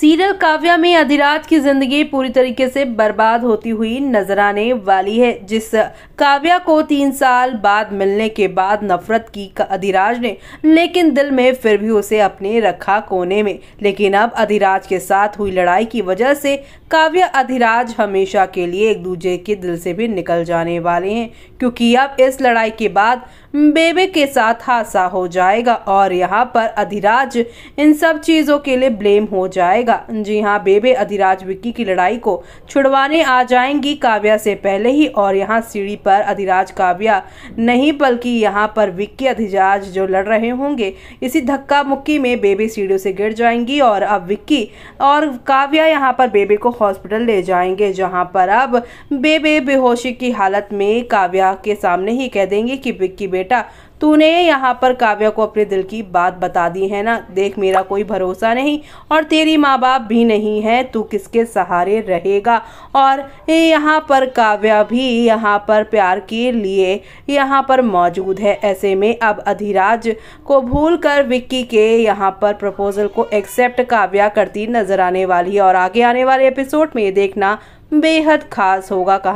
serial Kavya में अधिराज की जिंदगी पूरी तरीके से बर्बाद होती हुई नजर आने वाली है जिस काव्या को तीन साल बाद मिलने के बाद नफरत की अधिराज ने लेकिन दिल में फिर भी उसे अपने रखा कोने में लेकिन अब अधिराज के साथ हुई लड़ाई की वजह से काव्या अधिराज हमेशा के लिए एक दूसरे के दिल से भी निकल जाने वाले हैं क्योंकि अब इस लड़ाई के बाद बेबे के साथ हादसा हो जाएगा और यहाँ पर अधिराज इन सब चीज़ों के लिए ब्लेम हो जाएगा जी हाँ बेबे अधिराज विक्की की लड़ाई को छुड़वाने आ जाएंगी काव्या से पहले ही और यहाँ सीढ़ी पर अधिराज काव्या नहीं बल्कि यहाँ पर विक्की अधिराज जो लड़ रहे होंगे इसी धक्का मुक्की में बेबी सीढ़ियों से गिर जाएंगी और अब विक्की और काव्या यहाँ पर बेबे को हॉस्पिटल ले जाएंगे जहाँ पर अब बेबे बेहोशी की हालत में काव्या के सामने ही कह देंगे कि विक्की बेटा तूने यहाँ पर काव्या को अपने दिल की बात बता दी है ना देख मेरा कोई भरोसा नहीं और तेरी माँ बाप भी नहीं है तू किसके सहारे रहेगा और यहाँ पर काव्या भी यहाँ पर प्यार के लिए यहाँ पर मौजूद है ऐसे में अब अधिराज को भूल कर विक्की के यहाँ पर प्रपोजल को एक्सेप्ट काव्या करती नजर आने वाली और आगे आने वाले एपिसोड में देखना बेहद खास होगा